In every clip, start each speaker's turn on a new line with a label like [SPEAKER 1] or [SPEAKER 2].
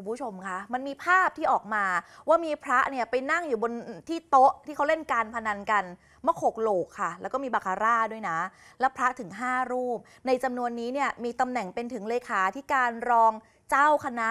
[SPEAKER 1] คุณผู้ชมคะมันมีภาพที่ออกมาว่ามีพระเนี่ยไปนั่งอยู่บนที่โต๊ะที่เขาเล่นการพนันกัน มะขกโหลกค่ะ แล้วก็มีบาคาร่าด้วยนะ และพระถึง 5 รูป ในจำนวนนี้เนี่ยมีตำแหน่งเป็นถึงเลขาที่การรองเจ้าคณะ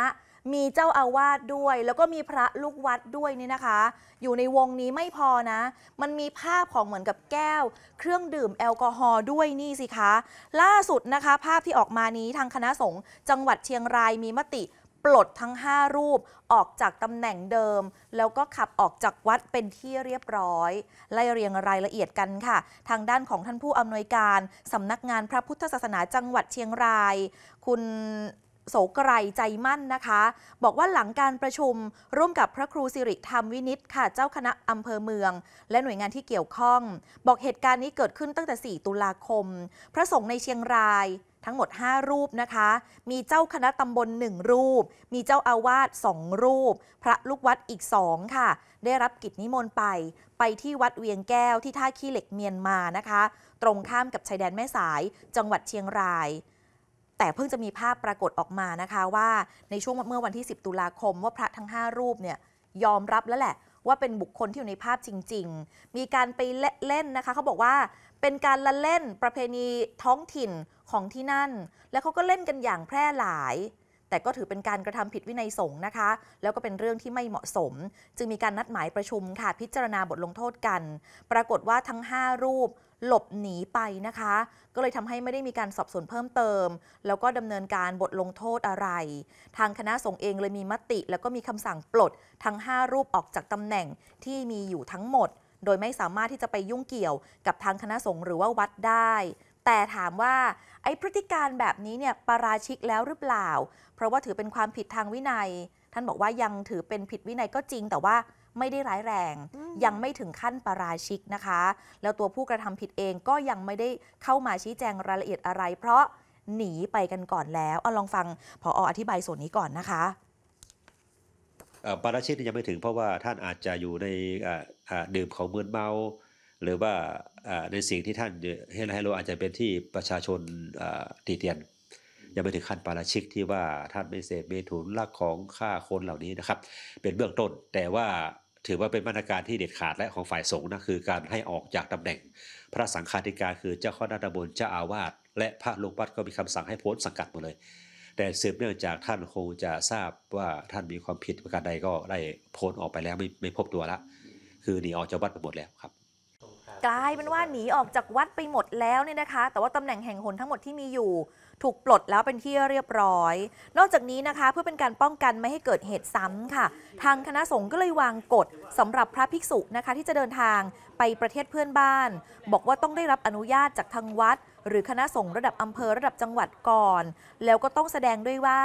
[SPEAKER 1] มีเจ้าอาวาสด้วย แล้วก็มีพระลูกวัดด้วยนี่นะคะ อยู่ในวงนี้ไม่พอนะ มันมีภาพของเหมือนกับแก้ว เครื่องดื่มแอลกอฮอล์ด้วยนี่สิคะ ล่าสุดนะคะ ภาพที่ออกมานี้ทางคณะสงฆ์จังหวัดเชียงรายมีมติปลดทั้ง 5 รูปออกจากตำแหน่งเดิม แล้วก็ขับออกจากวัดเป็นที่เรียบร้อยไล่เรียงรายละเอียดกันค่ะ ทางด้านของท่านผู้อำนวยการสำนักงานพระพุทธศาสนาจังหวัดเชียงราย คุณโสกไกรใจมั่นนะคะ บอกว่าหลังการประชุม ร่วมกับพระครูสิริธรรมวินิตค่ะ เจ้าคณะอำเภอเมือง และหน่วยงานที่เกี่ยวข้อง บอกเหตุการณ์นี้เกิดขึ้นตั้งแต่ 4 ตุลาคม พระสงฆ์ในเชียงรายทั้งหมด 5 รูปนะคะ มีเจ้าคณะตำบล 1 รูป มีเจ้าอาวาส2รูป พระลูกวัดอีกสองค่ะ ได้รับกิจนิมนต์ไปไปที่วัดเวียงแก้วที่ท่าขี้เหล็กเมียนมานะคะ ตรงข้ามกับชายแดนแม่สายจังหวัดเชียงราย แต่เพิ่งจะมีภาพปรากฏออกมานะคะ ว่าในช่วงเมื่อวันที่ 10 ตุลาคม ว่าพระทั้ง 5 รูปเนี่ยยอมรับแล้วแหละว่าเป็นบุคคลที่อยู่ในภาพจริงๆ มีการไปเล่นนะคะ เขาบอกว่าเป็นการละเล่นประเพณีท้องถิ่นของที่นั่น แล้วเขาก็เล่นกันอย่างแพร่หลาย แต่ก็ถือเป็นการกระทำผิดวินัยสงฆ์นะคะ แล้วก็เป็นเรื่องที่ไม่เหมาะสม จึงมีการนัดหมายประชุมค่ะพิจารณาบทลงโทษกัน ปรากฏว่าทั้ง5รูป หลบหนีไปนะคะ ก็เลยทำให้ไม่ได้มีการสอบสวนเพิ่มเติม แล้วก็ดำเนินการบทลงโทษอะไร ทางคณะสงฆ์เองเลยมีมติ แล้วก็มีคำสั่งปลดทั้ง5รูปออกจากตำแหน่งที่มีอยู่ทั้งหมดโดยไม่สามารถที่จะไปยุ่งเกี่ยวกับทางคณะสงฆ์หรือว่าวัดได้แต่ถามว่าไอ้พฤติการแบบนี้เนี่ยปาราชิกแล้วหรือเปล่า เพราะว่าถือเป็นความผิดทางวินัย ท่านบอกว่ายังถือเป็นผิดวินัยก็จริง แต่ว่าไม่ได้ร้ายแรง ยังไม่ถึงขั้นปาราชิกนะคะ แล้วตัวผู้กระทำผิดเองก็ยังไม่ได้เข้ามาชี้แจงรายละเอียดอะไร เพราะหนีไปกันก่อนแล้วเอาลองฟังพออธิบายส่วนนี้ก่อนนะคะ
[SPEAKER 2] ปาราชิกยังไม่ถึงเพราะว่าท่านอาจจะอยู่ในดื่มของมืนเมาหรือว่าในสิ่งที่ท่านให้เราอาจจะเป็นที่ประชาชนตีเตียนยังไม่ถึงขั้นปาราชิกที่ว่าท่านไม่เสพเมถุนลักของฆ่าคนเหล่านี้นะครับ เป็นเบื้องต้น แต่ว่าถือว่าเป็นมาตรการที่เด็ดขาดและของฝ่ายสงฆ์นะคือการให้ออกจากตำแหน่ง พระสังฆาธิการคือเจ้าคณะตำบลเจ้าอาวาสและพระลูกวัดก็มีคำสั่งให้พ้นสังกัดหมดเลย แต่สืบเนื่องจากท่านคงจะทราบว่าท่านมีความผิดประการใดก็ได้พ้นออกไปแล้วไม่ไม่พบตัวละ คือหนีออกจากวัดไปหมดแล้วครับ
[SPEAKER 1] กลายเป็นว่าหนีออกจากวัดไปหมดแล้วเนี่ยนะคะ แต่ว่าตำแหน่งแห่งหนทั้งหมดที่มีอยู่ ถูกปลดแล้วเป็นที่เรียบร้อย นอกจากนี้นะคะเพื่อเป็นการป้องกันไม่ให้เกิดเหตุซ้ำค่ะ ทางคณะสงฆ์ก็เลยวางกฎสำหรับพระภิกษุนะคะ ที่จะเดินทางไปประเทศเพื่อนบ้าน บอกว่าต้องได้รับอนุญาตจากทางวัด หรือคณะสงฆ์ระดับอำเภอระดับจังหวัดก่อน แล้วก็ต้องแสดงด้วยว่า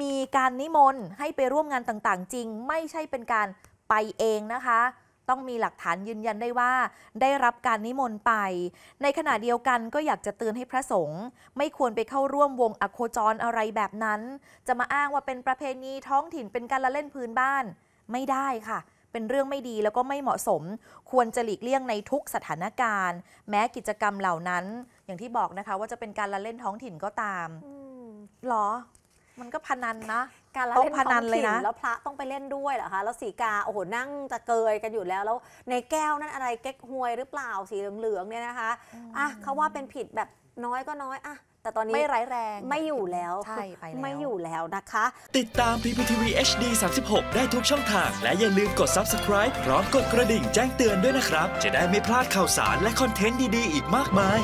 [SPEAKER 1] มีการนิมนต์ให้ไปร่วมงานต่างๆ จริง ไม่ใช่เป็นการไปเองนะคะต้องมีหลักฐานยืนยันได้ว่า ได้รับการนิมนต์ไป ในขณะเดียวกันก็อยากจะเตือนให้พระสงฆ์ไม่ควรไปเข้าร่วมวงอโคจรอะไรแบบนั้น จะมาอ้างว่าเป็นประเพณีท้องถิ่นเป็นการละเล่นพื้นบ้าน ไม่ได้ค่ะ เป็นเรื่องไม่ดีแล้วก็ไม่เหมาะสม ควรจะหลีกเลี่ยงในทุกสถานการณ์ แม้กิจกรรมเหล่านั้น อย่างที่บอกนะคะ ว่าจะเป็นการละเล่นท้องถิ่นก็ตามหรอมันก็พนันนะการเล่นพนันเลยนะแล้วพระต้องไปเล่นด้วยเหรอคะ แล้วสีกาโอ้โหนั่งจะเกยกันอยู่แล้วแล้ว ในแก้วนั่นอะไรเก๊กฮวยหรือเปล่าสีเหลืองๆเนี่ยนะคะอ่ะเขาว่าเป็นผิดแบบน้อยก็น้อยอ่ะแต่ตอนนี้ไม่ร้ายแรงไม่อยู่แล้วใช่ไปแล้วไม่อยู่แล้วนะคะ ติดตาม PPTV
[SPEAKER 2] HD 36 ได้ทุกช่องทาง และอย่าลืมกด subscribe พร้อมกดกระดิ่งแจ้งเตือนด้วยนะครับ จะได
[SPEAKER 1] ้ไม่พลาดข่าวสารและคอนเทนต์ดีๆ อีกมากมาย